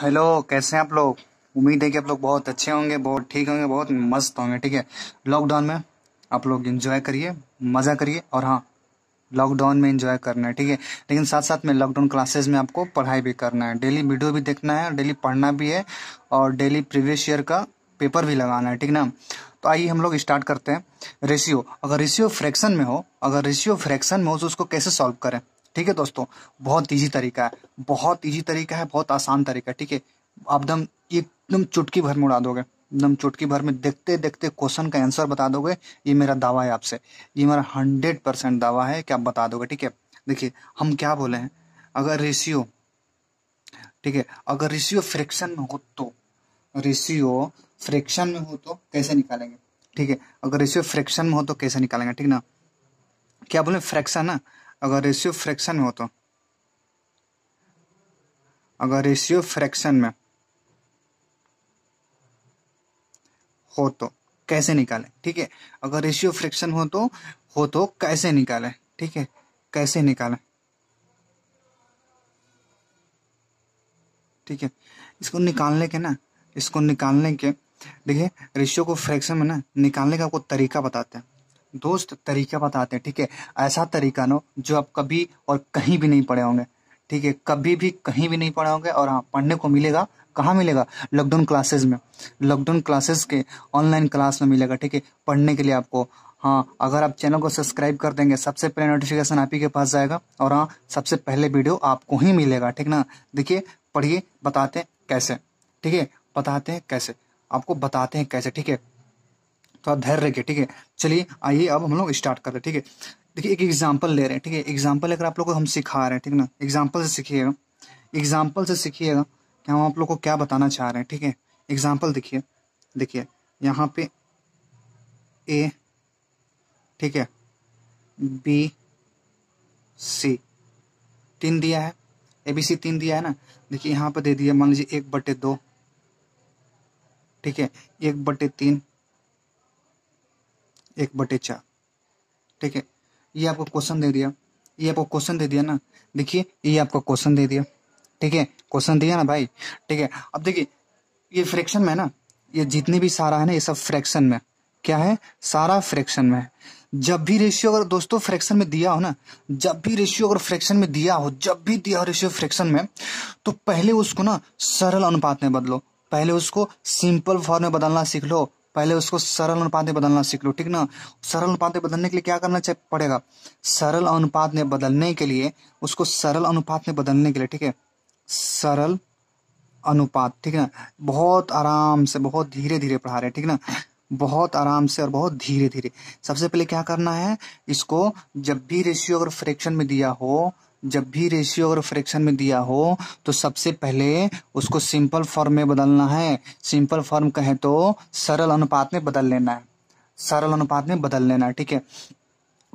hello कैसे हैं आप लोग उम्मीद है कि आप लोग बहुत अच्छे होंगे बहुत ठीक होंगे बहुत मस्त होंगे ठीक है लॉकडाउन में आप लोग इन्जॉय करिए मज़ा करिए और हाँ लॉकडाउन में इन्जॉय करना है ठीक है लेकिन साथ साथ में लॉकडाउन क्लासेस में आपको पढ़ाई भी करना है डेली वीडियो भी देखना है डेली पढ़ना भी है और डेली प्रीवियस ईयर का पेपर भी लगाना है ठीक ना तो आइए हम लोग स्टार्ट करते हैं रेशियो अगर रेशियो फ्रैक्शन में हो अगर रेशियो फ्रैक्शन में हो तो उसको कैसे सॉल्व करें ठीक है दोस्तों बहुत ईजी तरीका है बहुत ईजी तरीका है बहुत आसान तरीका ठीक है आप दम एकदम चुटकी भर में उड़ा दोगे एकदम चुटकी भर में देखते देखते क्वेश्चन का आंसर बता दोगे ये मेरा दावा है आपसे ये मेरा हंड्रेड परसेंट दावा है कि आप बता दोगे ठीक है देखिए हम क्या बोले हैं अगर रेशियो ठीक है अगर रेशियो फ्रिक्शन में हो तो रेशियो फ्रिक्शन में हो तो कैसे निकालेंगे ठीक है अगर रेशियो फ्रिक्शन में हो तो कैसे निकालेंगे ठीक ना क्या बोले फ्रैक्शन ना अगर रेशियो फ्रैक्शन में हो तो अगर रेशियो फ्रैक्शन में हो तो कैसे निकालें ठीक है अगर रेशियो फ्रैक्शन हो तो हो तो कैसे निकालें ठीक है कैसे निकालें ठीक है इसको निकालने के ना इसको निकालने के देखिए रेशियो को फ्रैक्शन में ना निकालने का आपको तरीका बताते हैं दोस्त तरीका बताते हैं ठीक है ऐसा तरीका नो जो आप कभी और कहीं भी नहीं पढ़े होंगे ठीक है कभी भी कहीं भी नहीं पढ़े होंगे और हाँ पढ़ने को मिलेगा कहाँ मिलेगा लॉकडाउन क्लासेस में लॉकडाउन क्लासेस के ऑनलाइन क्लास में मिलेगा ठीक है पढ़ने के लिए आपको हाँ अगर आप चैनल को सब्सक्राइब कर देंगे सबसे पहले नोटिफिकेशन आप ही के पास जाएगा और हाँ सबसे पहले वीडियो आपको ही मिलेगा ठीक ना देखिए पढ़िए बताते हैं कैसे ठीक है बताते हैं कैसे आपको बताते हैं कैसे ठीक है थोड़ा धैर्य रखिए ठीक है चलिए आइए अब हम लोग स्टार्ट कर रहे हैं ठीक है देखिए एक एग्जाम्पल ले रहे हैं ठीक है एग्जाम्पल अगर आप लोग को हम सिखा रहे हैं ठीक ना एग्जाम्पल से सीखिएगा एग्जाम्पल से सीखिएगा कि हम आप लोग को क्या बताना चाह रहे हैं ठीक है एग्जाम्पल देखिए देखिए यहाँ पे ए ठीक है बी सी तीन दिया है ए बी सी तीन दिया है ना देखिए यहाँ पे दे दिया मान लीजिए एक बटे दो ठीक है एक बटे तीन एक बटे चार ठीक है ये आपको क्वेश्चन दे दिया ये आपको क्वेश्चन दे दिया ना देखिए ये आपको क्वेश्चन दे दिया ठीक है क्वेश्चन दिया ना भाई ठीक है अब देखिए ये फ्रैक्शन में ना ये जितने भी सारा है ना ये सब फ्रैक्शन में क्या है सारा फ्रैक्शन में जब भी रेशियो अगर दोस्तों फ्रैक्शन में दिया हो ना जब भी रेशियो अगर फ्रैक्शन में दिया हो जब भी दिया हो रेशियो फ्रैक्शन में तो पहले उसको ना सरल अनुपात में बदलो पहले उसको सिंपल फॉर्म में बदलना सीख लो पहले उसको सरल अनुपात में बदलना सीख लो ठीक ना सरल अनुपात में बदलने के लिए क्या करना पड़ेगा सरल अनुपात में बदलने के लिए उसको सरल अनुपात में बदलने के लिए ठीक है सरल अनुपात ठीक है ना बहुत आराम से बहुत धीरे धीरे पढ़ा रहे ठीक ना बहुत आराम से और बहुत धीरे धीरे सबसे पहले क्या करना है इसको जब भी रेशियो अगर फ्रैक्शन में दिया हो जब भी रेशियो और फ्रैक्शन में दिया हो तो सबसे पहले उसको सिंपल फॉर्म में बदलना है सिंपल फॉर्म कहें तो सरल अनुपात में बदल लेना है सरल अनुपात में बदल लेना है ठीक है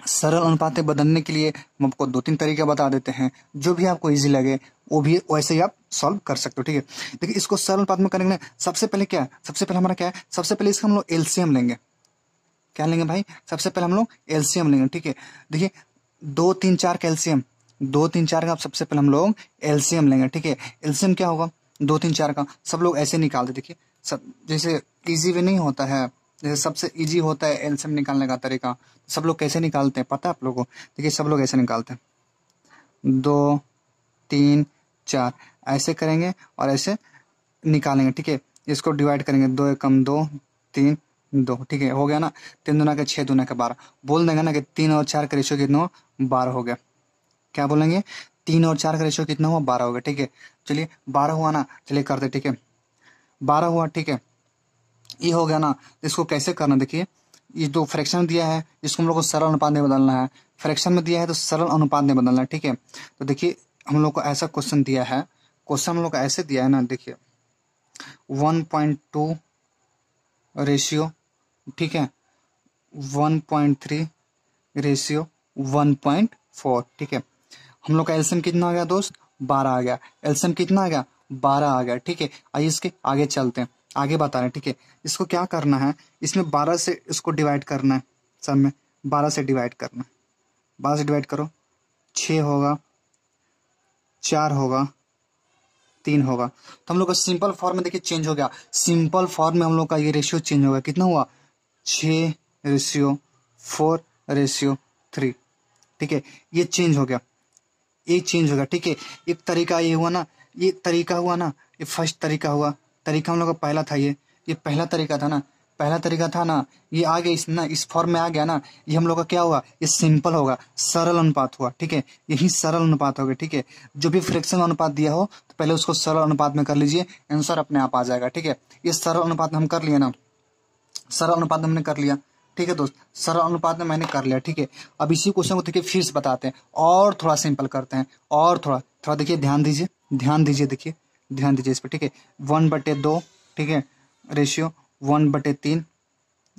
सरल अनुपात में बदलने के लिए हम आपको दो तीन तरीके बता देते हैं जो भी आपको ईजी लगे वो भी वैसे ही आप सॉल्व कर सकते हो ठीक है देखिए इसको सरल अनुपात में करेंगे सबसे पहले क्या है सबसे पहले हमारा क्या है सबसे पहले इसका हम लोग एलसीएम लेंगे क्या लेंगे भाई सबसे पहले हम लोग एलसीएम लेंगे ठीक है देखिए दो तीन चार कैल्सियम दो तीन चार का सबसे पहले हम लोग एल्सियम लेंगे ठीक है एल्सियम क्या होगा दो तीन चार का सब लोग ऐसे निकालते देखिए सब जैसे इजी वे नहीं होता है जैसे सबसे इजी होता है एल्सियम निकालने का तरीका सब लोग कैसे निकालते हैं पता है आप लोगों को देखिए सब लोग ऐसे निकालते हैं दो तीन चार ऐसे करेंगे और ऐसे निकालेंगे ठीक है इसको डिवाइड करेंगे दो एक कम दो तीन दो ठीक है हो गया ना तीन दुना के छः दुना के बारह बोल देंगे ना कि तीन और चार का रेशियो कितना बारह हो गया क्या बोलेंगे तीन और चार का रेशियो कितना हुआ बारह हो गया ठीक है चलिए बारह हुआ ना चलिए कर दे ठीक है बारह हुआ ठीक है ये हो गया ना इसको कैसे करना देखिए ये जो फ्रैक्शन दिया है इसको हम लोग को सरल अनुपात में बदलना है फ्रैक्शन में दिया है तो सरल अनुपात में बदलना है ठीक है तो देखिए हम लोग को ऐसा क्वेश्चन दिया है क्वेश्चन हम लोग को ऐसे दिया है ना देखिए वन पॉइंट टू रेशियो ठीक है one point three ratio one point four ठीक है हम लोग का एल्सन कितना आ गया दोस्त बारह आ गया एल्सन कितना आ गया बारह आ गया ठीक है आइए इसके आगे चलते हैं आगे बता रहे हैं ठीक है इसको क्या करना है इसमें बारह से इसको डिवाइड करना है सब में बारह से डिवाइड करना है बारह से डिवाइड करो छ होगा चार होगा तीन होगा तो हम लोग का सिंपल फॉर्म में देखिए चेंज हो गया सिंपल फॉर्म में हम लोग का ये रेशियो चेंज हो गया कितना हुआ छ रेशियो फोर रेशियो थ्री ठीक है ये चेंज हो गया ये चेंज होगा ठीक है एक तरीका ये हुआ ना ये तरीका हुआ ना ये फर्स्ट तरीका हुआ तरीका हम लोग का पहला था ये ये पहला तरीका था ना पहला तरीका था ना ये आ गया इस ना इस फॉर्म में आ गया ना ये हम लोग का क्या हुआ ये सिंपल होगा सरल अनुपात हुआ ठीक है यही सरल अनुपात होगा ठीक है जो भी फ्रैक्शन अनुपात दिया हो तो पहले उसको सरल अनुपात में कर लीजिए आंसर अपने आप आ जाएगा ठीक है ये सरल अनुपात हम कर लिए ना सरल अनुपात हमने कर लिया ठीक है दोस्त सरल अनुपात में मैंने कर लिया ठीक है अब इसी क्वेश्चन को देखिए फिर से बताते हैं और थोड़ा सिंपल करते हैं और थोड़ा थोड़ा देखिए ध्यान दीजिए ध्यान दीजिए देखिए ध्यान दीजिए इस पर ठीक है वन बटे दो ठीक है रेशियो वन बटे तीन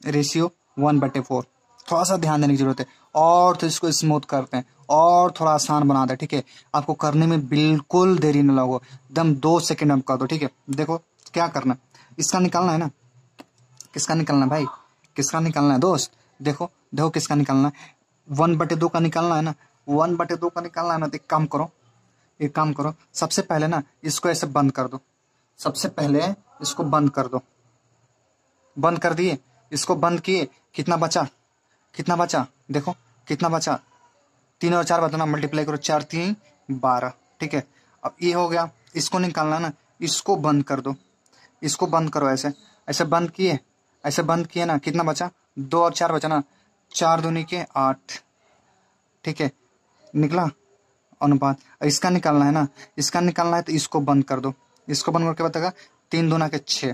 रेशियो वन बटे फोर थोड़ा सा ध्यान देने की जरूरत है और तो इसको स्मूथ करते हैं और थोड़ा आसान बना हैं ठीक है आपको करने में बिल्कुल देरी ना लगो एकदम दो सेकेंड में कर दो ठीक है देखो क्या करना इसका निकालना है ना किसका निकालना भाई किसका निकालना है दोस्त देखो देखो किसका निकालना है वन बटे दो का निकालना है ना वन बटे दो का निकालना है ना तो एक काम करो एक काम करो सबसे पहले ना इसको ऐसे बंद कर दो सबसे पहले इसको बंद कर दो बंद कर दिए इसको बंद किए कितना बचा कितना बचा देखो कितना बचा तीन और चार बताना मल्टीप्लाई करो चार तीन बारह ठीक है अब ये हो गया इसको निकालना ना इसको बंद कर दो इसको बंद करो ऐसे ऐसे बंद किए ऐसे बंद किया ना कितना बचा दो और चार बचा ना चार दूनी के आठ ठीक है निकला अनुपात इसका निकालना है ना इसका निकालना है तो इसको बंद कर दो इसको बंद करके बताएगा तीन दूना के छ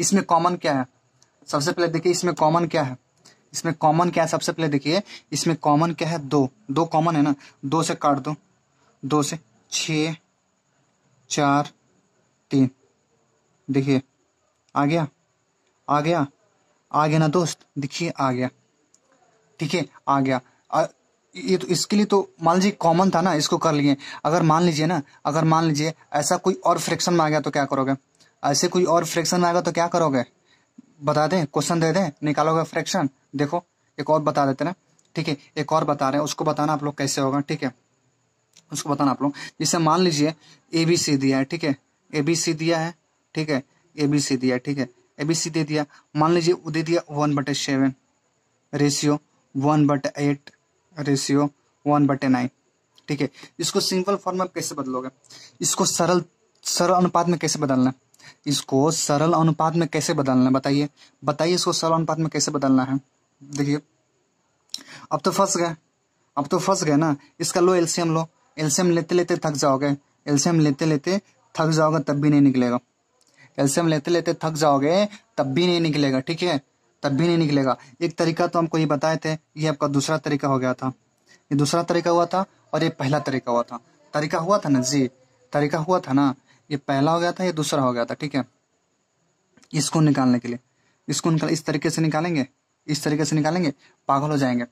इसमें कॉमन क्या है सबसे पहले देखिए इसमें कॉमन क्या है इसमें कॉमन क्या है सबसे पहले देखिए इसमें कॉमन क्या है दो दो कॉमन है ना दो से काट दो दो से छ चार तीन देखिए आ गया आ गया आ गया ना दोस्त देखिए आ गया ठीक है आ गया आ, ये तो इसके लिए तो मान लीजिए कॉमन था ना इसको कर लिए अगर मान लीजिए ना अगर मान लीजिए ऐसा कोई और फ्रैक्शन में आ गया तो क्या करोगे ऐसे कोई और फ्रैक्शन में आएगा तो क्या करोगे बता दें क्वेश्चन दे दें निकालोगे फ्रैक्शन देखो एक और बता देते ना ठीक है एक और बता रहे हैं उसको बताना आप लोग कैसे होगा ठीक है उसको बताना आप लोग जैसे मान लीजिए ए बी सी दिया है ठीक है ए बी सी दिया है ठीक है ए बी सी दिया है ठीक है एबीसी दे दिया मान लीजिए वो दे दिया वन बटे सेवन रेशियो वन बटे एट रेशियो वन बटे नाइन ठीक है इसको सिंपल फॉर्म में कैसे बदलोगे इसको सरल सरल अनुपात में कैसे बदलना है इसको सरल अनुपात में कैसे बदलना है बताइए बताइए इसको सरल अनुपात में कैसे बदलना है देखिए अब तो फंस गए अब तो फंस गए ना इसका लो एलसीएम लो एलसीएम लेते लेते थक जाओगे एलसीएम लेते लेते थक जाओगे तब भी नहीं निकलेगा कैल्शियम लेते लेते थक जाओगे तब भी नहीं निकलेगा ठीक है तब भी नहीं निकलेगा एक तरीका तो हमको ये बताए थे ये आपका दूसरा तरीका हो गया था ये दूसरा तरीका हुआ था और ये पहला तरीका हुआ था तरीका हुआ था ना जी तरीका हुआ था ना ये पहला हो गया था ये दूसरा हो गया था ठीक है इसको निकालने के लिए इसको निकाल इस तरीके से निकालेंगे इस तरीके से निकालेंगे पागल हो जाएंगे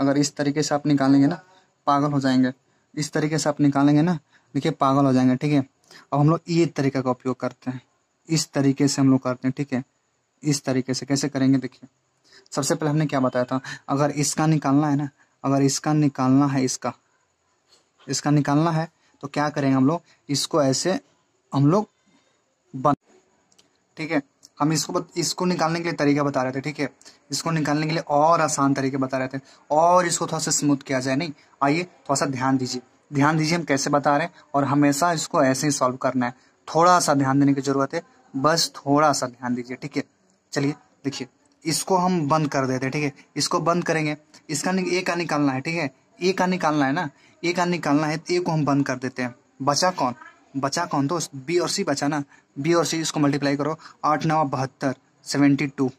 अगर इस तरीके से आप निकालेंगे ना पागल हो जाएंगे इस तरीके से आप निकालेंगे ना देखिए पागल हो जाएंगे ठीक है अब हम लोग ये तरीका का उपयोग करते हैं इस तरीके से हम लोग करते हैं ठीक है इस तरीके से कैसे करेंगे देखिए सबसे पहले हमने क्या बताया था अगर इसका निकालना है ना अगर इसका निकालना है इसका इसका निकालना है तो क्या करेंगे हम लोग इसको ऐसे हम लोग बन ठीक है हम इसको इसको निकालने के लिए तरीका बता रहे थे ठीक है इसको निकालने के लिए और आसान तरीके बता रहे थे और इसको थोड़ा सा स्मूथ किया जाए नहीं आइए थोड़ा सा ध्यान दीजिए ध्यान दीजिए हम कैसे बता रहे हैं और हमेशा इसको ऐसे ही सॉल्व करना है थोड़ा सा ध्यान देने की जरूरत है बस थोड़ा सा ध्यान दीजिए ठीक है चलिए देखिए इसको हम बंद कर देते हैं ठीक है इसको बंद करेंगे इसका ए का निकालना है ठीक है ए का निकालना है ना ए का निकालना है ए को हम बंद कर देते हैं बचा कौन बचा कौन तो बी और सी बचा ना बी और सी इसको मल्टीप्लाई करो आठ नवा बहत्तर सेवेंटी टू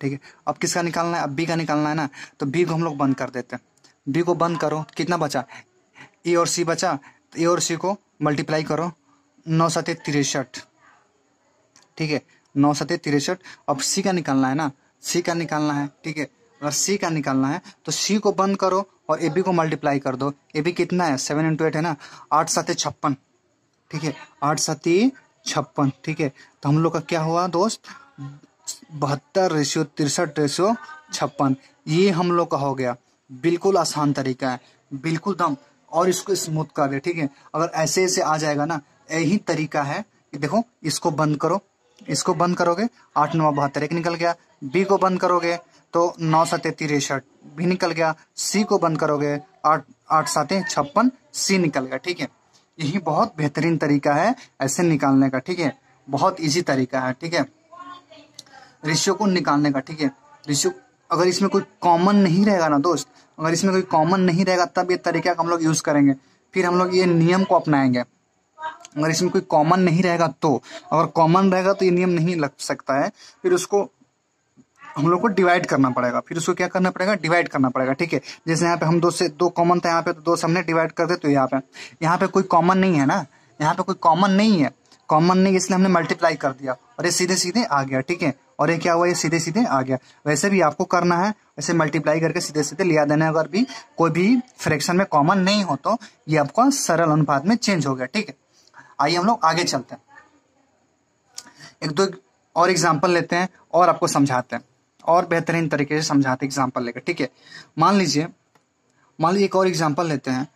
ठीक है अब किसका निकालना है अब बी का निकालना है ना तो बी को हम लोग बंद कर देते हैं बी को बंद करो कितना बचा ए और सी बचा तो ए और सी को मल्टीप्लाई करो नौ सते तिरसठ ठीक है नौ सते तिरसठ अब सी का निकालना है ना सी का निकालना है ठीक है अगर सी का निकालना है तो सी को बंद करो और ए बी को मल्टीप्लाई कर दो ए बी कितना है सेवन इंटू एट है ना आठ सते छप्पन ठीक है आठ सती छप्पन ठीक है तो हम लोग का क्या हुआ दोस्त बहत्तर रेशियो तिरसठ रेशियो छप्पन ये हम लोग का हो गया बिल्कुल आसान तरीका है बिल्कुल दम और इसको स्मूथ कर दे ठीक है अगर ऐसे ऐसे आ जाएगा ना यही तरीका है कि देखो इसको बंद करो इसको बंद करोगे आठ नवा बहत्तर एक निकल गया बी को बंद करोगे तो नौ सत्य तिरसठ भी निकल गया सी को बंद करोगे आठ आठ सातें छप्पन सी निकल गया ठीक है यही बहुत बेहतरीन तरीका है ऐसे निकालने का ठीक है बहुत इजी तरीका है ठीक है रिश्यो को निकालने का ठीक है रिश्यो अगर इसमें कोई कॉमन नहीं रहेगा ना दोस्त अगर इसमें कोई कॉमन नहीं रहेगा तब ये तरीका हम लोग यूज़ करेंगे फिर हम लोग ये नियम को अपनाएंगे अगर इसमें कोई कॉमन नहीं रहेगा तो अगर कॉमन रहेगा तो ये नियम नहीं लग सकता है फिर उसको हम लोग को डिवाइड करना पड़ेगा फिर उसको क्या करना पड़ेगा डिवाइड करना पड़ेगा ठीक है जैसे यहाँ पे हम दो से दो कॉमन था यहाँ पे तो दो से हमने डिवाइड कर दे तो यहाँ पे यहाँ पे कोई कॉमन नहीं है ना यहाँ पे कोई कॉमन नहीं है कॉमन नहीं इसलिए हमने मल्टीप्लाई कर दिया और ये सीधे सीधे आ गया ठीक है और ये क्या हुआ ये सीधे सीधे आ गया वैसे भी आपको करना है ऐसे मल्टीप्लाई करके सीधे सीधे लिया देना है अगर भी कोई भी फ्रैक्शन में कॉमन नहीं हो तो ये आपका सरल अनुपात में चेंज हो गया ठीक है आइए हम लोग आगे चलते हैं एक दो और एग्जाम्पल लेते हैं और आपको समझाते हैं और बेहतरीन तरीके से समझाते एग्जाम्पल लेकर ठीक है मान लीजिए मान लीजिए एक और एग्जाम्पल लेते हैं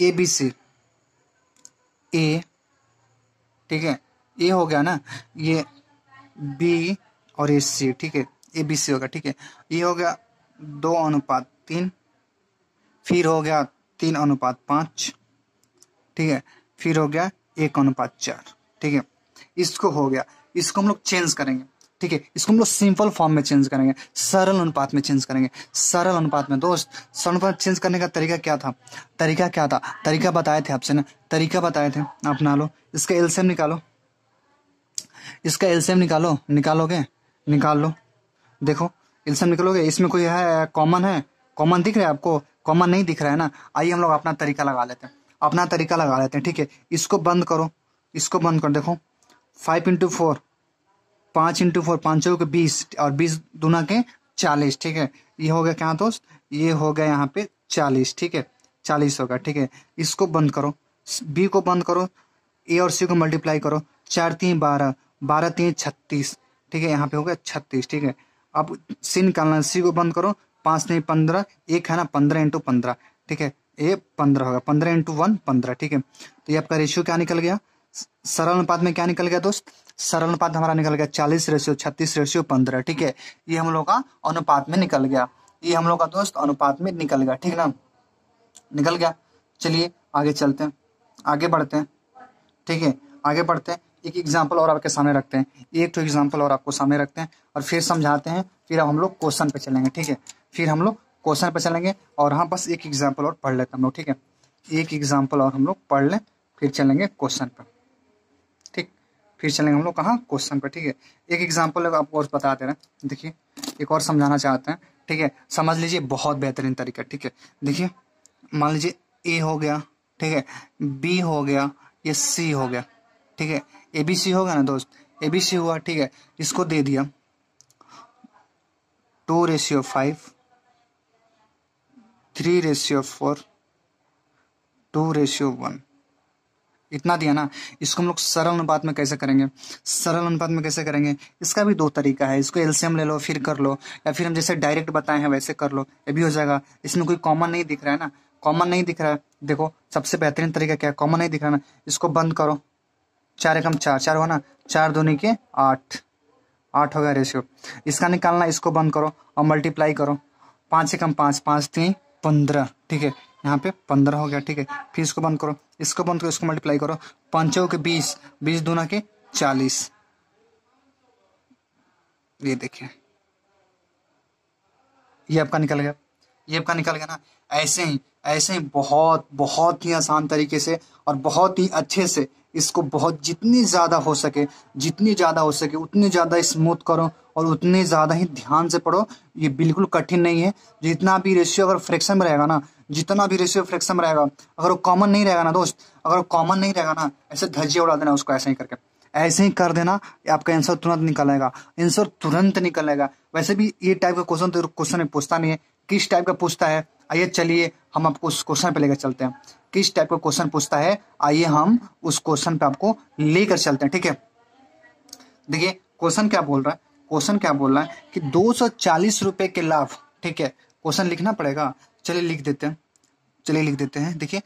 ए बी सी ए ठीक है ए हो गया ना ये बी और ए सी ठीक है ए बी सी होगा ठीक है ये हो गया दो अनुपात तीन फिर हो गया तीन अनुपात पाँच ठीक है फिर हो गया एक अनुपात चार ठीक है इसको हो गया इसको हम लोग चेंज करेंगे ठीक है इसको हम लोग सिंपल फॉर्म में चेंज करेंगे सरल अनुपात में चेंज करेंगे सरल अनुपात में दोस्त सरल अनुपात चेंज करने का तरीका क्या था तरीका क्या था तरीका बताए थे आपसे ना तरीका बताए थे आप ना लो इसका एल्सियम निकालो इसका एल्सियम निकालो निकालोगे निकाल लो देखो एल्सियम निकालोगे इसमें कोई है कॉमन है कॉमन दिख रहा है आपको कॉमन नहीं दिख रहा है ना आइए हम लोग अपना तरीका लगा लेते हैं अपना तरीका लगा लेते हैं ठीक है इसको बंद करो इसको बंद करो देखो फाइव इंटू फोर पाँच इंटू फोर पाँच के बीस और बीस दूना के चालीस ठीक है ये हो गया क्या दोस्त ये हो गया यहाँ पे चालीस ठीक है चालीस होगा ठीक है इसको बंद करो बी को बंद करो ए और सी को मल्टीप्लाई करो चार तीन बारह बारह तीन छत्तीस ठीक है यहाँ पे हो गया छत्तीस ठीक है अब सी निकालना सी को बंद करो पाँच नहीं पंद्रह एक है ना पंद्रह इंटू पंद्रह ठीक है ए पंद्रह होगा पंद्रह इंटू वन पंद्रह ठीक है तो ये आपका रेशियो क्या निकल गया सरल अनुपात में क्या निकल गया दोस्त सरल अनुपात हमारा निकल गया चालीस रेशियो छत्तीस रेशियो पंद्रह ठीक है ये हम लोग का अनुपात में निकल गया ये हम लोग का दोस्त अनुपात में निकल गया ठीक ना निकल गया चलिए आगे चलते हैं आगे बढ़ते हैं ठीक है आगे बढ़ते हैं एक एग्जाम्पल और आपके सामने रखते हैं एक तो एग्जाम्पल और आपको सामने रखते हैं और फिर समझाते हैं फिर हम लोग क्वेश्चन पे चलेंगे ठीक है फिर हम लोग क्वेश्चन पे चलेंगे और हाँ बस एक एग्जाम्पल और पढ़ लेते हम लोग ठीक है एक एग्जाम्पल और हम लोग पढ़ लें फिर चलेंगे क्वेश्चन पर फिर चलेंगे हम लोग कहाँ क्वेश्चन पे ठीक है एक एग्जाम्पल आपको और बता दे रहे हैं देखिए एक और समझाना चाहते हैं ठीक है समझ लीजिए बहुत बेहतरीन तरीका ठीक है देखिए मान लीजिए ए हो गया ठीक है बी हो गया ये सी हो गया ठीक है ए बी सी हो गया ना दोस्त ए बी सी हुआ ठीक है इसको दे दिया two ratio five three ratio four two ratio one इतना दिया ना इसको हम लोग सरल अनुपात में कैसे करेंगे सरल अनुपात में कैसे करेंगे इसका भी दो तरीका है इसको एलसीएम ले लो फिर कर लो या फिर हम जैसे डायरेक्ट बताए हैं वैसे कर लो ये भी हो जाएगा इसमें कोई कॉमन नहीं दिख रहा है ना कॉमन नहीं दिख रहा है देखो सबसे बेहतरीन तरीका क्या है कॉमन नहीं दिख रहा ना इसको बंद करो चार एकम चार चार हो ना चार दोनों के आठ आठ हो गया रेशियो इसका निकालना इसको बंद करो और मल्टीप्लाई करो पाँच एकम पाँच पाँच तीन पंद्रह ठीक है यहाँ पे पंद्रह हो गया ठीक है फिर इसको बंद करो इसको बंद करो इसको मल्टीप्लाई करो पंचों के बीस बीस दूना के चालीस ये देखिए ये आपका निकल गया ये आपका निकल गया ना ऐसे ही ऐसे ही बहुत बहुत ही आसान तरीके से और बहुत ही अच्छे से इसको बहुत जितनी ज़्यादा हो सके जितनी ज़्यादा हो सके उतनी ज़्यादा स्मूथ करो और उतने ज़्यादा ही ध्यान से पढ़ो ये बिल्कुल कठिन नहीं है जितना भी रेशियो अगर फ्रैक्शन में रहेगा ना जितना भी रेशियो फ्रैक्शन रहेगा अगर वो कॉमन नहीं रहेगा ना दोस्त अगर वो कॉमन नहीं रहेगा ना ऐसे धज्जे उड़ा देना उसको ऐसे ही करके ऐसे ही कर देना आपका आंसर तुरंत निकलेगा आंसर तुरंत निकलेगा वैसे भी ये टाइप का क्वेश्चन तो क्वेश्चन में पूछता नहीं है किस टाइप का पूछता है आइए चलिए हम आपको उस क्वेश्चन पे लेकर चलते हैं किस टाइप का क्वेश्चन पूछता है आइए हम उस क्वेश्चन पे आपको लेकर चलते हैं ठीक है देखिए क्वेश्चन क्या बोल रहा है क्वेश्चन क्या बोल रहा है कि दो सौ चालीस रुपए के लाभ ठीक है क्वेश्चन लिखना पड़ेगा चलिए लिख देते हैं चलिए लिख देते हैं देखिए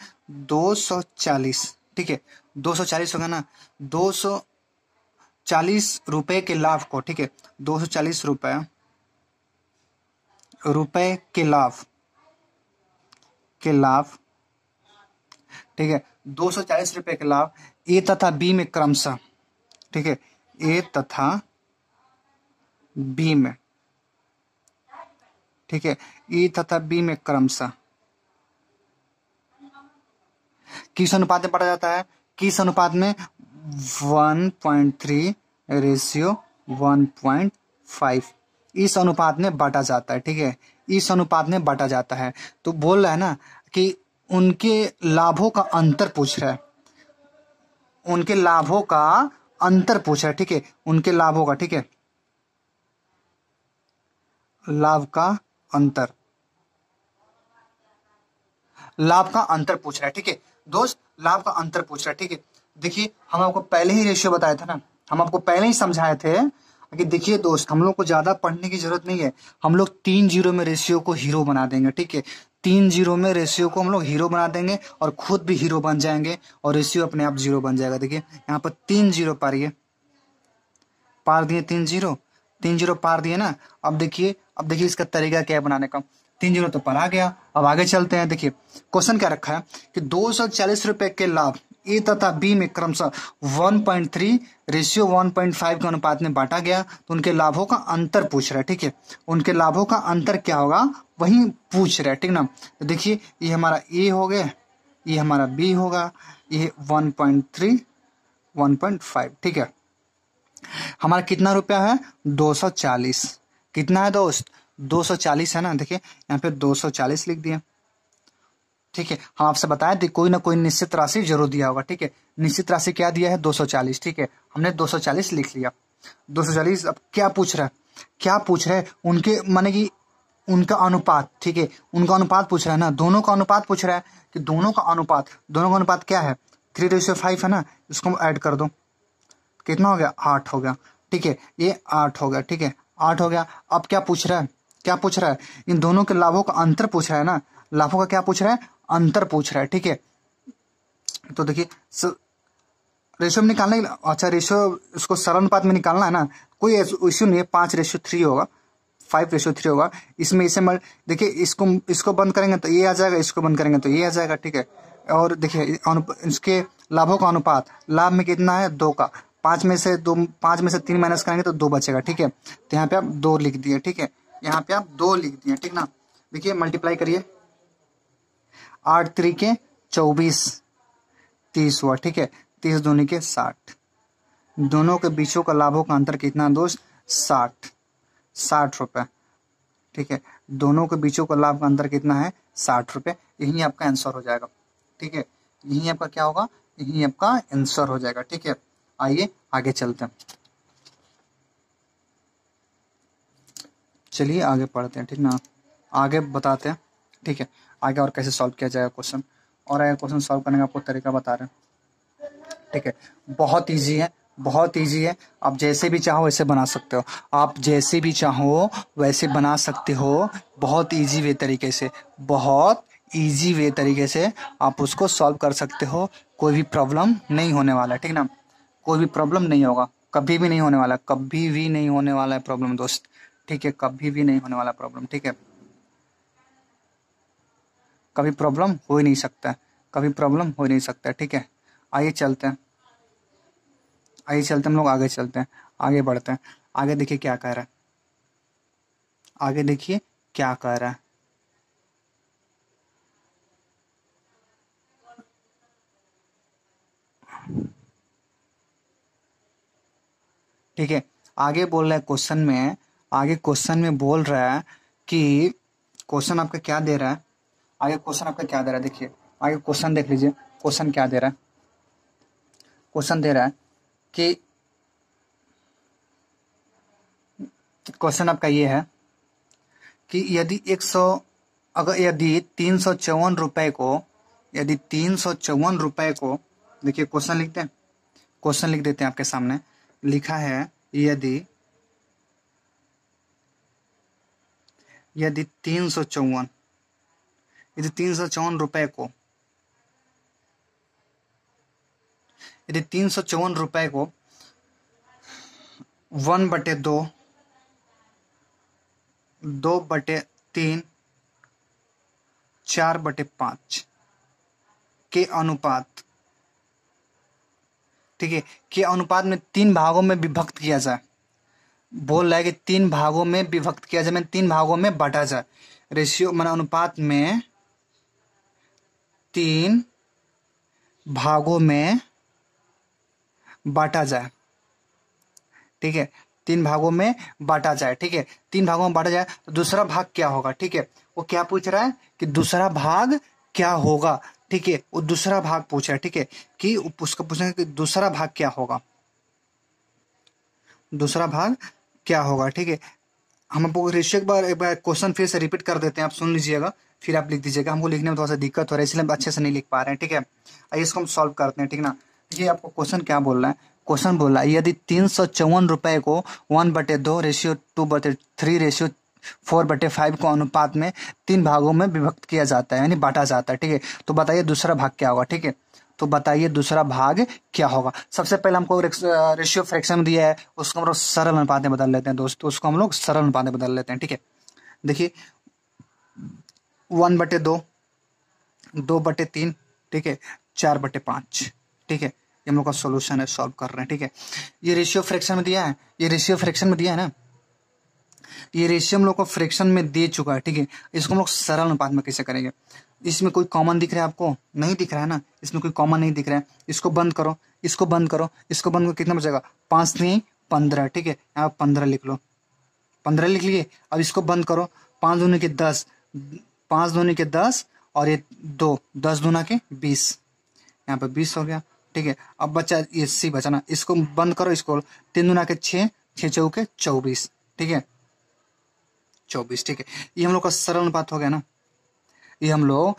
240 ठीक है 240 होगा ना 240 रुपए के लाभ को ठीक है 240 रुपए रुपए के लाभ के लाभ ठीक है 240 रुपए के लाभ ए तथा बी में क्रमशः ठीक है ए तथा बी में ठीक है ई तथा बी में क्रमश किस अनुपात में पढ़ा जाता है किस अनुपात में 1.3 रेशियो फाइव इस अनुपात में बांटा जाता है ठीक है इस अनुपात में बांटा जाता है तो बोल रहा है ना कि उनके लाभों का अंतर पूछ रहा है उनके लाभों का अंतर पूछ रहा है ठीक है उनके लाभों का ठीक है लाभ का अंतर लाभ का अंतर पूछ रहा है ठीक है दोस्त लाभ का अंतर पूछ रहा है ठीक है देखिए हम आपको पहले ही रेशियो बताया था ना हम आपको पहले ही समझाए थे कि देखिए दोस्त हम लोग को ज्यादा पढ़ने की जरूरत नहीं है हम लोग तीन जीरो में रेशियो को हीरो बना देंगे ठीक है तीन जीरो में रेशियो को हम लोग हीरो बना देंगे और खुद भी हीरो बन जाएंगे और रेशियो अपने आप जीरो बन जाएगा देखिए यहाँ पर तीन जीरो पारिए पार दिए तीन जीरो तीन जीरो पार दिए ना अब देखिए अब देखिए इसका तरीका क्या है बनाने का तीन जीरो तो पर आ गया अब आगे चलते हैं देखिए क्वेश्चन क्या रखा है कि दो सौ चालीस रुपए के लाभ ए तथा बी में क्रमशः 1.3 रेशियो फाइव के अनुपात में बांटा गया तो उनके लाभों का अंतर पूछ रहा है ठीक है उनके लाभों का अंतर क्या होगा वही पूछ रहा है ठीक ना तो देखिए ये हमारा ए हो गया ये हमारा बी होगा ये 1.3 1.5 ठीक है हमारा कितना रुपया है चालीस कितना है दोस्त 240 है ना देखिए यहाँ पे 240 लिख दिया ठीक है हम आपसे बताएं थे कोई ना कोई निश्चित राशि जरूर दिया होगा ठीक है निश्चित राशि क्या दिया है 240 ठीक है हमने 240 लिख लिया 240 अब क्या पूछ रहा है क्या पूछ रहा है उनके माने कि उनका अनुपात ठीक है उनका अनुपात पूछ रहा है ना दोनों का अनुपात पूछ रहा है कि दोनों का अनुपात दोनों का अनुपात क्या है थ्री रेशियो फाइव है ना इसको हम ऐड कर दो कितना हो गया आठ हो गया ठीक है ये आठ हो गया ठीक है आठ हो गया अब क्या पूछ रहा है क्या पूछ रहा है इन दोनों के लाभों का अंतर पूछ रहा है ना लाभों का क्या पूछ रहा है अंतर पूछ रहा है ठीक है तो देखिए रेशो में निकालने अच्छा रेशो इसको सरल अनुपात में निकालना है ना कोई इश्यू नहीं है पांच रेशो थ्री होगा फाइव रेशो थ्री होगा इसमें इसे मैं देखिए इसको इसको बंद करेंगे तो ये आ जाएगा इसको बंद करेंगे तो ये आ जाएगा ठीक है और देखिए इसके लाभों का अनुपात लाभ में कितना है दो का पाँच में से दो पाँच में से तीन माइनस करेंगे तो दो बचेगा ठीक है तो यहाँ पे आप दो लिख दिए ठीक है यहाँ पे आप दो लिख दिए ठीक ना देखिए मल्टीप्लाई करिए आठ त्री के चौबीस तीस हुआ ठीक है तीस दोनों के साठ दोनों के बीचों का लाभों का अंतर कितना दोस्त साठ साठ रुपये ठीक है दोनों के बीचों का लाभ का अंतर कितना है साठ रुपये यही आपका आंसर हो जाएगा ठीक है यही आपका क्या होगा यही आपका आंसर हो जाएगा ठीक है आइए आगे चलते हैं चलिए आगे पढ़ते हैं ठीक ना आगे बताते हैं ठीक है आगे और कैसे सॉल्व किया जाएगा क्वेश्चन और आगे क्वेश्चन सॉल्व करने का आपको तरीका बता रहे हैं ठीक है बहुत ईजी है बहुत ईजी है आप जैसे भी चाहो वैसे बना सकते हो आप जैसे भी चाहो वैसे बना सकते हो बहुत ईजी वे तरीके से बहुत ईजी वे तरीके से आप उसको सॉल्व कर सकते हो कोई भी प्रॉब्लम नहीं होने वाला ठीक ना कोई भी प्रॉब्लम नहीं होगा कभी भी नहीं होने वाला कभी भी नहीं होने वाला है प्रॉब्लम दोस्त ठीक है कभी भी नहीं होने वाला प्रॉब्लम ठीक है कभी प्रॉब्लम हो ही नहीं सकता कभी प्रॉब्लम हो ही नहीं सकता ठीक है आइए चलते हैं आइए चलते हम लोग आगे चलते हैं आगे बढ़ते हैं आगे देखिए क्या कह रहा है आगे देखिए क्या कह रहा है ठीक है आगे बोल रहा है क्वेश्चन में आगे क्वेश्चन में बोल रहा है कि क्वेश्चन आपका क्या दे रहा है आगे क्वेश्चन आपका क्या दे रहा है देखिए आगे क्वेश्चन देख लीजिए क्वेश्चन क्या दे रहा है क्वेश्चन दे रहा है कि क्वेश्चन आपका ये है कि यदि एक सौ अगर यदि तीन सौ चौवन रुपये को यदि तीन सौ चौवन रुपए को देखिए क्वेश्चन लिखते हैं क्वेश्चन लिख देते हैं आपके सामने लिखा है यदि यदि तीन सौ चौवन यदि तीन सौ चौवन रुपए को यदि तीन सौ चौवन रुपए को वन बटे दो दो बटे तीन चार बटे पांच के अनुपात ठीक है के अनुपात में तीन भागों में विभक्त किया जाए बोल रहा है कि तीन भागों में विभक्त किया जाए मैंने तीन भागों में बांटा जाए रेशियो मान अनुपात में तीन भागों में बांटा जाए ठीक है तीन भागों में बांटा जाए ठीक है तीन भागों में बांटा जाए तो दूसरा भाग क्या होगा ठीक है वो क्या पूछ रहा है कि दूसरा भाग क्या होगा ठीक है वो दूसरा भाग पूछ रहा है ठीक है कि उसका पूछना कि दूसरा भाग क्या होगा दूसरा भाग क्या होगा ठीक है हम आपको रेशियो एक बार एक बार क्वेश्चन फिर से रिपीट कर देते हैं आप सुन लीजिएगा फिर आप लिख दीजिएगा हमको लिखने में थोड़ा सा दिक्कत हो रहा है इसलिए हम अच्छे से नहीं लिख पा रहे हैं ठीक है आइए इसको हम सॉल्व करते हैं ठीक ना ये आपको क्वेश्चन क्या बोल रहा है क्वेश्चन बोल रहा है यदि तीन सौ चौवन रुपए को वन बटे दो रेशियो टू बटे थ्री रेशियो फोर बटे फाइव को अनुपात में तीन भागों में विभक्त किया जाता है यानी बांटा जाता है ठीक है तो बताइए दूसरा भाग क्या होगा ठीक है तो बताइए दूसरा भाग क्या होगा सबसे पहले हमको रेशियो फ्रैक्शन दिया है उसको हम लोग सरल अनुपात में बदल लेते हैं दोस्तों उसको हम लोग सरल अनुपात में बदल लेते हैं ठीक है देखिए वन बटे दो दो बटे तीन ठीक है चार बटे पांच ठीक है ये हम लोग का सोल्यूशन है सॉल्व कर रहे हैं ठीक है ये रेशियो फ्रैक्शन में दिया है ये रेशियो फ्रैक्शन में दिया है ना ये रेशियो हम लोग को फ्रैक्शन में दे चुका है ठीक है इसको हम लोग सरल अनुपात में कैसे करेंगे इसमें कोई कॉमन दिख रहा है आपको नहीं दिख रहा है ना इसमें कोई कॉमन नहीं दिख रहा है इसको बंद करो इसको बंद करो इसको बंद करो कितना बचेगा पाँच नहीं पंद्रह ठीक है यहाँ पंद्रह लिख लो पंद्रह लिख लिए अब इसको बंद करो पाँच दोनों के दस पाँच दोनों के दस और ये दो दस दोना के बीस यहाँ पर बीस हो गया ठीक है अब बचा ये सी बचाना इसको बंद करो इसको तीन दुना के छः छः चौके चौबीस ठीक है चौबीस ठीक है ये हम लोग का सरल अनुपात हो गया ना ये हम लोग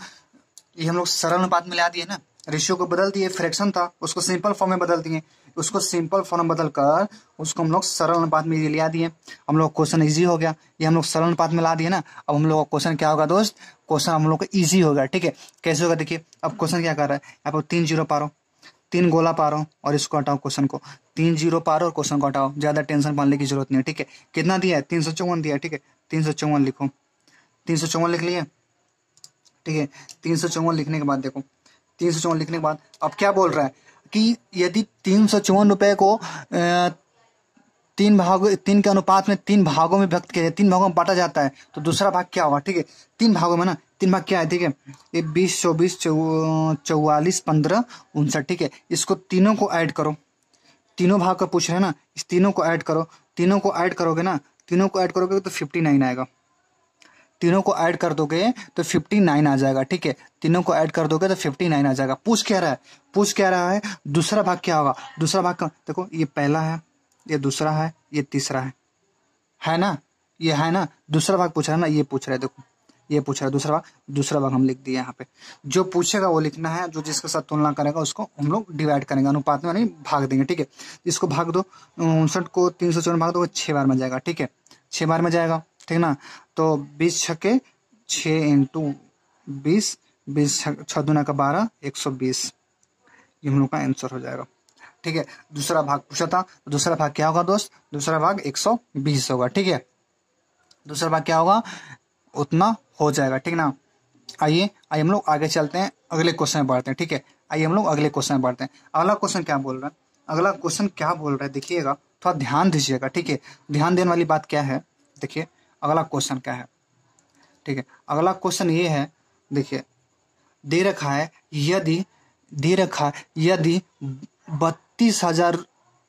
ये हम लोग सरल अनुपात में ला दिए ना रेशियो को बदल दिए फ्रैक्शन था उसको सिंपल फॉर्म में बदल दिए उसको सिंपल फॉर्म में बदल कर उसको हम लोग सरल अनुपात में ये ला दिए हम लोग क्वेश्चन इजी हो गया ये हम लोग सरल अनुपात में ला दिए ना अब हम लोग का क्वेश्चन क्या होगा दोस्त क्वेश्चन हम लोग का ईजी होगा ठीक है कैसे होगा देखिए अब क्वेश्चन क्या कर रहा है यहाँ पर तीन जीरो पारो तीन गोला पारो और इसको हटाओ क्वेश्चन को तीन जीरो पारो और क्वेश्चन को हटाओ ज्यादा टेंशन पालने की जरूरत नहीं है ठीक है कितना दिया है तीन सौ चौवन दिया ठीक है तीन सौ चौवन लिखो तीन सौ चौवन लिख लिए ठीक है तीन सौ चौवन लिखने के बाद देखो तीन सौ चौवन लिखने के बाद अब क्या बोल रहा है कि यदि तीन सौ चौवन रुपये को तीन भाग तीन के अनुपात में तीन भागों में व्यक्त किया जाए तीन भागों में बांटा जाता है तो दूसरा भाग क्या हुआ ठीक है तीन भागों में ना तीन भाग क्या है ठीक है ये बीस चौबीस चौवालीस पंद्रह उनसठ ठीक है इसको तीनों को ऐड करो तीनों भाग का पूछ रहे हैं ना इस तीनों को ऐड करो तीनों को ऐड करोगे ना तीनों को ऐड करोगे तो फिफ्टी नाइन आएगा तीनों को ऐड कर दोगे तो फिफ्टी नाइन आ जाएगा ठीक है तीनों को ऐड कर दोगे तो फिफ्टी नाइन आ जाएगा पूछ क्या रहा है पूछ क्या रहा है दूसरा भाग क्या होगा दूसरा भाग का देखो ये पहला है ये दूसरा है ये तीसरा है है ना ये है ना दूसरा भाग पूछ रहा है ना ये पूछ रहा है देखो ये पूछ रहा है दूसरा भाग दूसरा भाग हम लिख दिया यहाँ पे जो पूछेगा वो लिखना है जो जिसके साथ तुलना करेगा उसको हम लोग डिवाइड करेंगे अनुपात में नहीं भाग देंगे ठीक है इसको भाग दो उनसठ को तीन सौ चौवन भाग दो छः बार में जाएगा ठीक है छः बार में जाएगा ठीक ना तो बीस छके छः इंटू बीस बीस छः दूना का बारह एक सौ बीस ये हम लोग का आंसर हो जाएगा ठीक है दूसरा भाग पूछा था तो दूसरा भाग क्या होगा दोस्त दूसरा भाग बीस होगा ठीक है दूसरा भाग क्या होगा उतना हो जाएगा ठीक ना आइए आइए हम लोग आगे चलते हैं अगले क्वेश्चन में बढ़ते हैं ठीक है आइए हम लोग अगले क्वेश्चन में बढ़ते हैं अगला क्वेश्चन क्या बोल रहा है अगला क्वेश्चन क्या बोल रहा है देखिएगा थोड़ा ध्यान दीजिएगा ठीक है ध्यान देने वाली बात क्या है देखिए अगला क्वेश्चन क्या है ठीक है अगला क्वेश्चन ये है देखिए दे रखा है यदि दे रखा है यदि बत्तीस हजार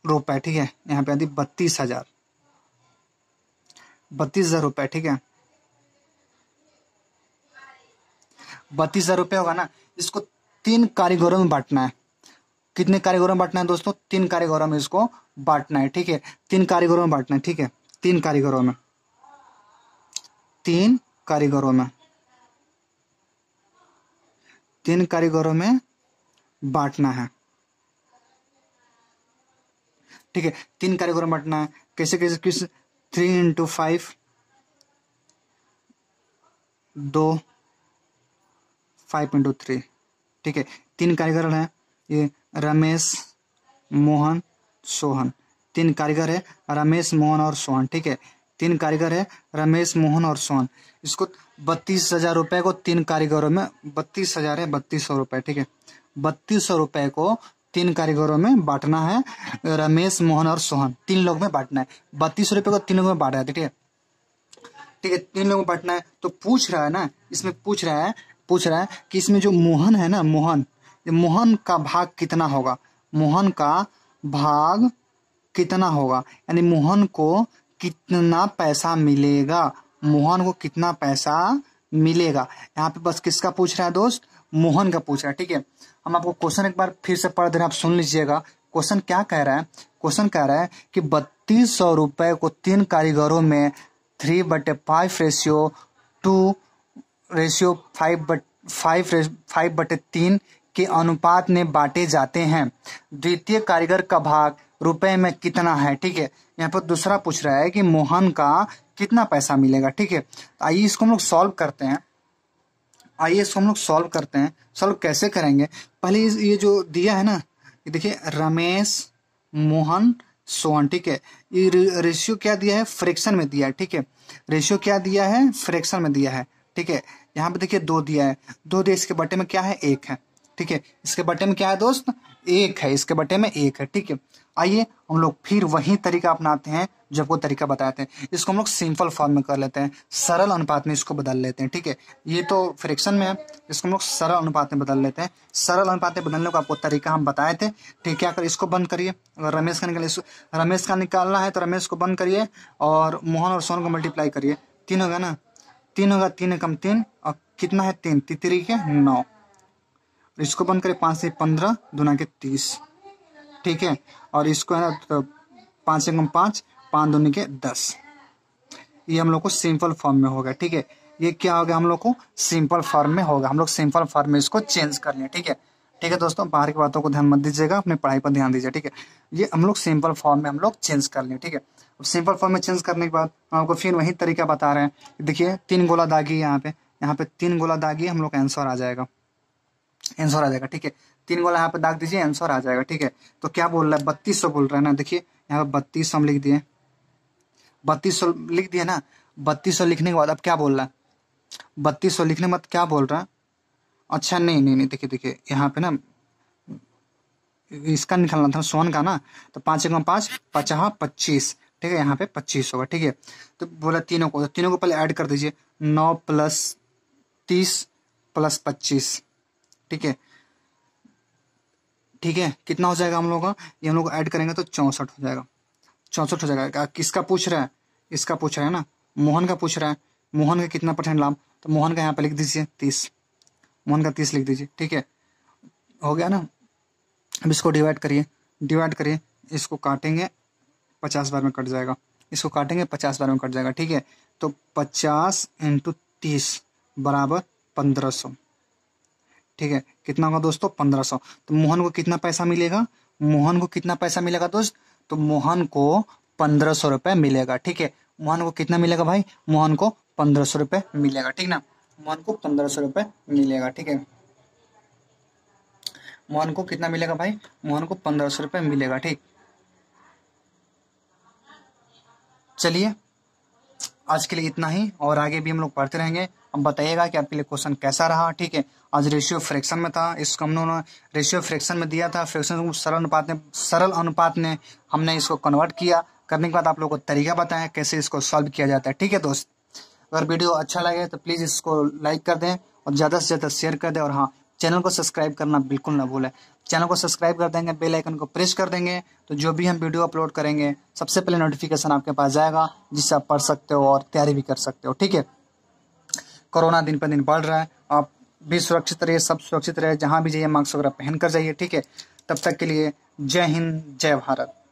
रुपये ठीक है यहाँ पे यदि बत्तीस हजार बत्तीस हजार रुपये ठीक है बत्तीस हजार रुपये होगा ना इसको तीन कारीगरों में बांटना है कितने कारीगरों में बांटना है दोस्तों तीन कारीगरों में इसको बांटना है ठीक है तीन कारीगरों में बांटना है ठीक है तीन कारीगरों में तीन कारीगरों में तीन कारीगरों में बांटना है ठीक है तीन कारीगरों में बांटना है कैसे कैसे किस थ्री इंटू फाइव दो फाइव इंटू थ्री ठीक है तीन कारीगर हैं ये रमेश मोहन सोहन तीन कारीगर है रमेश मोहन और सोहन ठीक है तीन कारीगर है रमेश मोहन और सोहन इसको बत्तीस हजार रुपए को तीन कारीगरों में बत्तीस हजार है बत्तीस सौ रुपए ठीक है बत्तीस सौ रुपए को तीन कारीगरों में बांटना है रमेश मोहन और सोहन तीन लोग में बांटना है बत्तीस रुपये को तीन लोग में बांटा है ठीक है ठीक है तीन लोग में बांटना है तो पूछ रहा है ना इसमें पूछ रहा है पूछ रहा है कि इसमें जो मोहन है ना मोहन मोहन का भाग कितना होगा मोहन का भाग कितना होगा यानी मोहन को कितना पैसा मिलेगा मोहन को कितना पैसा मिलेगा यहाँ पे बस किसका पूछ रहा है दोस्त मोहन का पूछ रहा है ठीक है हम आपको क्वेश्चन एक बार फिर से पढ़ दे रहे आप सुन लीजिएगा क्वेश्चन क्या कह रहा है क्वेश्चन कह रहा है कि बत्तीस सौ रुपए को तीन कारीगरों में थ्री बटे five ratio two ratio five but five five बटे तीन के अनुपात में बांटे जाते हैं द्वितीय कारीगर का भाग रुपए में कितना है ठीक है यहाँ पर दूसरा पूछ रहा है कि मोहन का कितना पैसा मिलेगा ठीक है आइए इसको हम लोग सॉल्व करते हैं आइए इसको हम लोग सॉल्व करते हैं सॉल्व कैसे करेंगे पहले ये जो दिया है ना ये देखिए रमेश मोहन सोहन ठीक है ये रेशियो क्या दिया है फ्रैक्शन में दिया है ठीक है रेशियो क्या दिया है फ्रैक्शन में दिया है ठीक है यहाँ पे देखिए दो दिया है दो दिया इसके बटे में क्या है एक है ठीक है इसके बटे में क्या है दोस्त एक है इसके बटे में एक है ठीक है आइए हम लोग फिर वही तरीका अपनाते हैं जब वो तरीका बताते हैं इसको हम लोग सिंपल फॉर्म में कर लेते हैं सरल अनुपात में इसको बदल लेते हैं ठीक है ये तो फ्रिक्शन में है इसको हम लोग सरल अनुपात में बदल लेते हैं सरल अनुपात में बदलने का आपको तरीका हम बताए थे ठीक क्या कर इसको बंद करिए अगर रमेश का निकाले रमेश का निकालना है तो रमेश को बंद करिए और मोहन और सोन को मल्टीप्लाई करिए तीन होगा ना तीन होगा तीन एकम तीन और कितना है तीन तितरी के नौ इसको बंद करें पाँच से पंद्रह दुना के तीस ठीक है और इसको है ना तो पाँच एकम पाँच पाँच दुनी के दस ये हम लोग को सिंपल फॉर्म में होगा ठीक है ये क्या होगा हम लोग को सिंपल फॉर्म में होगा हम लोग सिंपल फॉर्म में इसको चेंज कर लें ठीक है ठीक है दोस्तों बाहर की बातों को ध्यान मत दीजिएगा अपने पढ़ाई पर ध्यान दीजिए ठीक है ये हम लोग सिंपल फॉर्म में हम लोग चेंज कर लें ठीक है सिंपल फॉर्म में चेंज करने के बाद हम आपको फिर वही तरीका बता रहे हैं देखिए तीन गोला दागी यहाँ पे यहाँ पे तीन गोला दागी हम लोग का आंसर आ जाएगा आंसर आ जाएगा ठीक है तीन गोला यहाँ पे दाग दीजिए आंसर आ जाएगा ठीक है तो क्या बोल रहा है बत्तीस सौ बोल रहा है ना देखिए यहाँ पे बत्तीस हम लिख दिए बत्तीस सौ लिख दिए ना बत्तीस सौ लिखने के बाद अब क्या बोल रहा है बत्तीस सौ लिखने के बाद क्या बोल रहा है अच्छा नहीं नहीं नहीं देखिए देखिए यहाँ पे ना इसका निकालना था सोन का ना तो पाँच एक पाँच पचास पच्चीस ठीक है यहाँ पे पच्चीस होगा ठीक है तो बोला तीनों को तो तीनों को पहले ऐड कर दीजिए नौ प्लस तीस प्लस पच्चीस ठीक है ठीक है कितना हो जाएगा हम लोग का ये हम लोग ऐड करेंगे तो चौंसठ हो जाएगा चौंसठ हो जाएगा किसका पूछ रहा है इसका पूछ रहा है ना मोहन का पूछ रहा है मोहन का कितना परसेंट लाभ तो मोहन का यहाँ पे लिख दीजिए तीस मोहन का तीस लिख दीजिए ठीक है हो गया ना अब इसको डिवाइड करिए डिवाइड करिए इसको काटेंगे पचास बार में कट जाएगा इसको काटेंगे पचास बार में कट जाएगा ठीक है तो पचास इंटू तीस बराबर पंद्रह सौ ठीक है कितना होगा दोस्तों पंद्रह सौ तो मोहन को कितना पैसा मिलेगा मोहन को कितना पैसा मिलेगा दोस्त तो मोहन को पंद्रह सौ रुपये मिलेगा ठीक है मोहन को कितना मिलेगा भाई मोहन को पंद्रह सौ रुपये मिलेगा ठीक ना मोहन को पंद्रह सौ रुपये मिलेगा ठीक है मोहन को कितना मिलेगा भाई मोहन को पंद्रह सौ रुपये मिलेगा ठीक चलिए आज के लिए इतना ही और आगे भी हम लोग पढ़ते रहेंगे अब बताइएगा कि आपके लिए क्वेश्चन कैसा रहा ठीक है आज रेशियो फ्रैक्शन में था इसको हम लोगों ने रेशियो फ्रैक्शन में दिया था फ्रैक्शन को सरल अनुपात ने सरल अनुपात ने हमने इसको कन्वर्ट किया करने के बाद आप लोगों को तरीका बताया कैसे इसको सॉल्व किया जाता है ठीक है दोस्त अगर वीडियो अच्छा लगे तो प्लीज़ इसको लाइक कर दें और ज़्यादा से ज़्यादा शेयर कर दें और हाँ चैनल को सब्सक्राइब करना बिल्कुल ना भूलें चैनल को सब्सक्राइब कर देंगे बेल आइकन को प्रेस कर देंगे तो जो भी हम वीडियो अपलोड करेंगे सबसे पहले नोटिफिकेशन आपके पास जाएगा जिससे आप पढ़ सकते हो और तैयारी भी कर सकते हो ठीक है कोरोना दिन पर दिन बढ़ रहा है आप भी सुरक्षित रहिए सब सुरक्षित रहे जहाँ भी जाइए मास्क वगैरह पहन कर जाइए ठीक है तब तक के लिए जय हिंद जय भारत